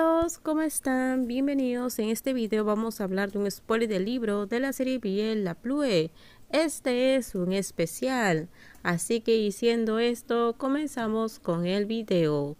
todos, ¿cómo están? Bienvenidos. En este video vamos a hablar de un spoiler del libro de la serie Biel La Plue. Este es un especial, así que diciendo esto, comenzamos con el video.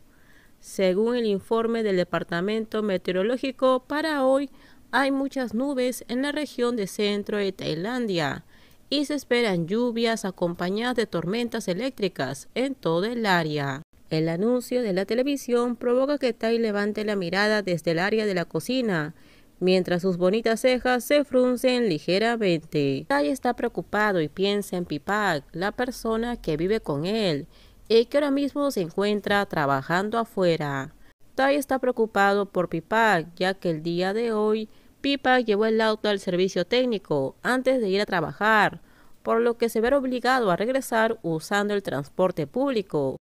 Según el informe del Departamento Meteorológico, para hoy hay muchas nubes en la región de centro de Tailandia y se esperan lluvias acompañadas de tormentas eléctricas en todo el área. El anuncio de la televisión provoca que Tai levante la mirada desde el área de la cocina, mientras sus bonitas cejas se fruncen ligeramente. Tai está preocupado y piensa en Pipak, la persona que vive con él, y que ahora mismo se encuentra trabajando afuera. Tai está preocupado por Pipak, ya que el día de hoy Pipak llevó el auto al servicio técnico antes de ir a trabajar, por lo que se verá obligado a regresar usando el transporte público.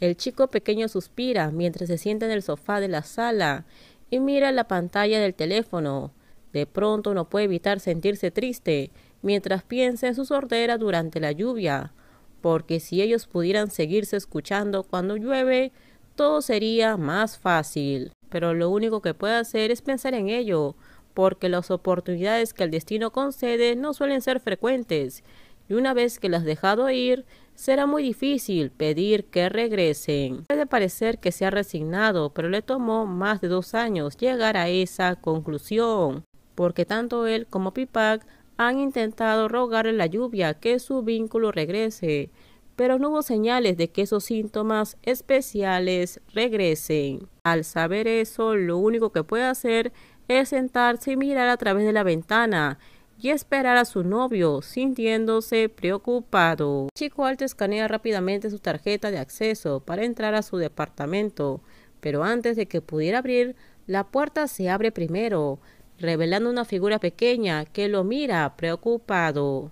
El chico pequeño suspira mientras se sienta en el sofá de la sala y mira la pantalla del teléfono. De pronto no puede evitar sentirse triste mientras piensa en su sordera durante la lluvia, porque si ellos pudieran seguirse escuchando cuando llueve, todo sería más fácil. Pero lo único que puede hacer es pensar en ello, porque las oportunidades que el destino concede no suelen ser frecuentes y una vez que las dejado ir, será muy difícil pedir que regresen. Puede parecer que se ha resignado, pero le tomó más de dos años llegar a esa conclusión, porque tanto él como Pipac han intentado rogarle la lluvia que su vínculo regrese, pero no hubo señales de que esos síntomas especiales regresen. Al saber eso, lo único que puede hacer es sentarse y mirar a través de la ventana y esperar a su novio, sintiéndose preocupado. Chico Alto escanea rápidamente su tarjeta de acceso para entrar a su departamento, pero antes de que pudiera abrir, la puerta se abre primero, revelando una figura pequeña que lo mira preocupado.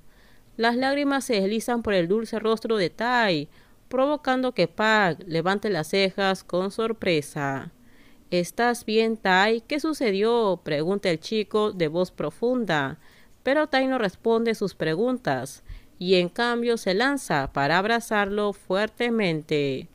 Las lágrimas se deslizan por el dulce rostro de Tai, provocando que Pag levante las cejas con sorpresa. ¿Estás bien, Tai? ¿Qué sucedió? pregunta el chico de voz profunda pero Tai no responde sus preguntas y en cambio se lanza para abrazarlo fuertemente.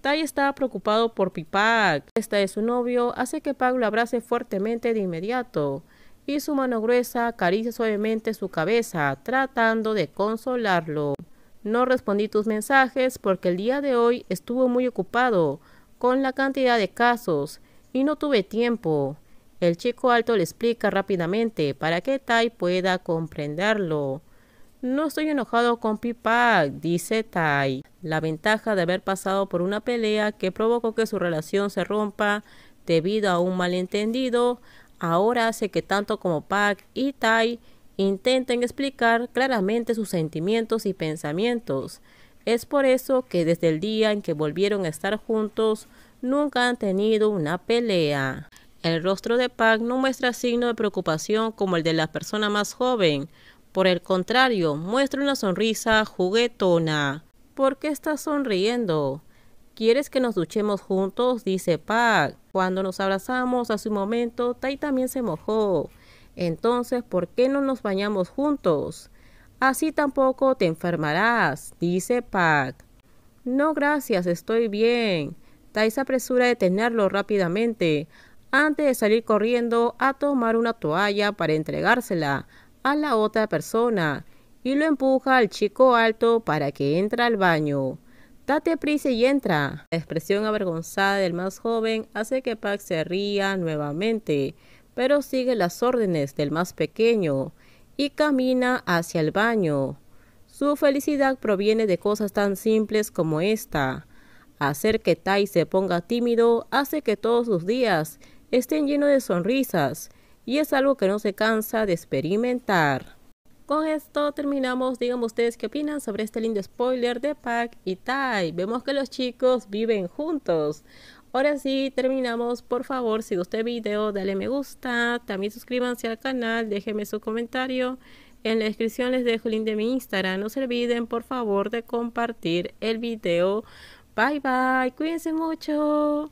Tai estaba preocupado por Pipak. Esta es su novio, hace que Pablo lo abrace fuertemente de inmediato y su mano gruesa acaricia suavemente su cabeza, tratando de consolarlo. No respondí tus mensajes porque el día de hoy estuvo muy ocupado con la cantidad de casos y no tuve tiempo. El chico alto le explica rápidamente para que Tai pueda comprenderlo. No estoy enojado con Pipac, dice Tai. La ventaja de haber pasado por una pelea que provocó que su relación se rompa debido a un malentendido, ahora hace que tanto como Pac y Tai intenten explicar claramente sus sentimientos y pensamientos. Es por eso que desde el día en que volvieron a estar juntos, nunca han tenido una pelea. El rostro de Pac no muestra signo de preocupación como el de la persona más joven. Por el contrario, muestra una sonrisa juguetona. ¿Por qué estás sonriendo? ¿Quieres que nos duchemos juntos? dice Pac. Cuando nos abrazamos hace un momento, Tai también se mojó. Entonces, ¿por qué no nos bañamos juntos? Así tampoco te enfermarás, dice Pac. No, gracias, estoy bien. Tai se apresura a detenerlo rápidamente antes de salir corriendo a tomar una toalla para entregársela a la otra persona y lo empuja al chico alto para que entre al baño. Date prisa y entra. La expresión avergonzada del más joven hace que Pac se ría nuevamente, pero sigue las órdenes del más pequeño y camina hacia el baño. Su felicidad proviene de cosas tan simples como esta. Hacer que Tai se ponga tímido hace que todos sus días estén llenos de sonrisas y es algo que no se cansa de experimentar. Con esto terminamos, Díganme ustedes qué opinan sobre este lindo spoiler de Pac y Tai. Vemos que los chicos viven juntos. Ahora sí, terminamos. Por favor, si gustó el video, dale me gusta. También suscríbanse al canal, déjenme su comentario. En la descripción les dejo el link de mi Instagram. No se olviden, por favor, de compartir el video. Bye bye, cuídense mucho.